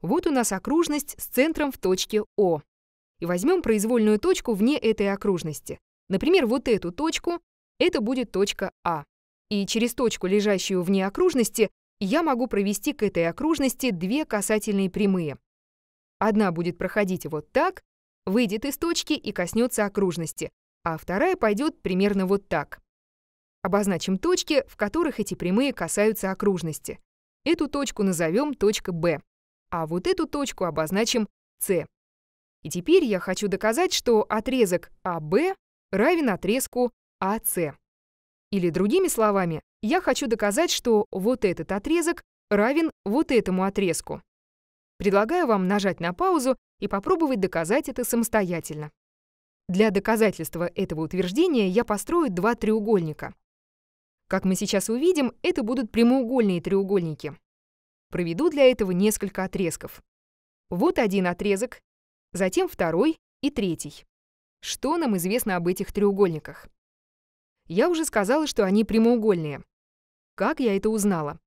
Вот у нас окружность с центром в точке О. И возьмем произвольную точку вне этой окружности. Например, вот эту точку, это будет точка А. И через точку, лежащую вне окружности, я могу провести к этой окружности две касательные прямые. Одна будет проходить вот так, выйдет из точки и коснется окружности, а вторая пойдет примерно вот так. Обозначим точки, в которых эти прямые касаются окружности. Эту точку назовем точка Б а вот эту точку обозначим С. И теперь я хочу доказать, что отрезок АВ равен отрезку АС. Или другими словами, я хочу доказать, что вот этот отрезок равен вот этому отрезку. Предлагаю вам нажать на паузу и попробовать доказать это самостоятельно. Для доказательства этого утверждения я построю два треугольника. Как мы сейчас увидим, это будут прямоугольные треугольники. Проведу для этого несколько отрезков. Вот один отрезок, затем второй и третий. Что нам известно об этих треугольниках? Я уже сказала, что они прямоугольные. Как я это узнала?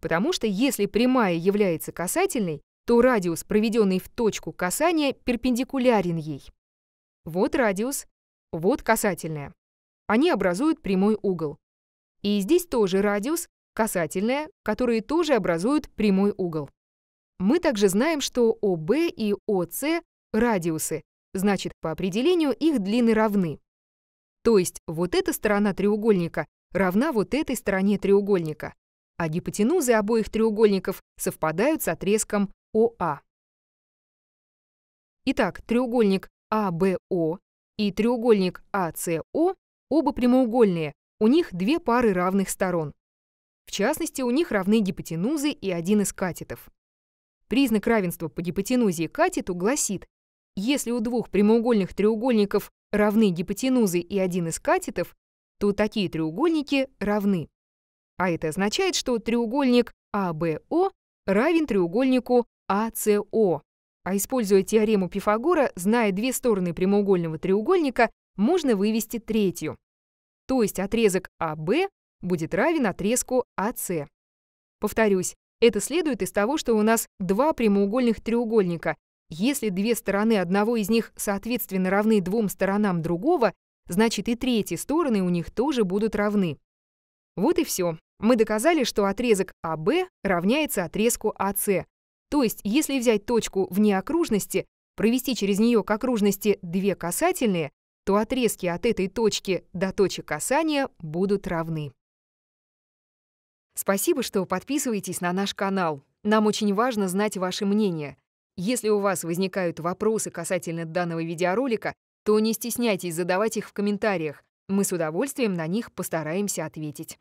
Потому что если прямая является касательной, то радиус, проведенный в точку касания, перпендикулярен ей. Вот радиус, вот касательная. Они образуют прямой угол. И здесь тоже радиус, касательная, которые тоже образуют прямой угол. Мы также знаем, что ОБ и ОС — радиусы, значит, по определению их длины равны. То есть вот эта сторона треугольника равна вот этой стороне треугольника, а гипотенузы обоих треугольников совпадают с отрезком ОА. Итак, треугольник АБО и треугольник АСО оба прямоугольные, у них две пары равных сторон. В частности, у них равны гипотенузы и один из катетов. Признак равенства по гипотенузе и катету гласит, если у двух прямоугольных треугольников равны гипотенузы и один из катетов, то такие треугольники равны. А это означает, что треугольник АБО равен треугольнику АСО. А используя теорему Пифагора, зная две стороны прямоугольного треугольника, можно вывести третью. То есть отрезок АБ будет равен отрезку АС. Повторюсь, это следует из того, что у нас два прямоугольных треугольника. Если две стороны одного из них соответственно равны двум сторонам другого, значит и третьи стороны у них тоже будут равны. Вот и все. Мы доказали, что отрезок АВ равняется отрезку АС. То есть, если взять точку вне окружности, провести через нее к окружности две касательные, то отрезки от этой точки до точек касания будут равны. Спасибо, что подписываетесь на наш канал. Нам очень важно знать ваше мнение. Если у вас возникают вопросы касательно данного видеоролика, то не стесняйтесь задавать их в комментариях. Мы с удовольствием на них постараемся ответить.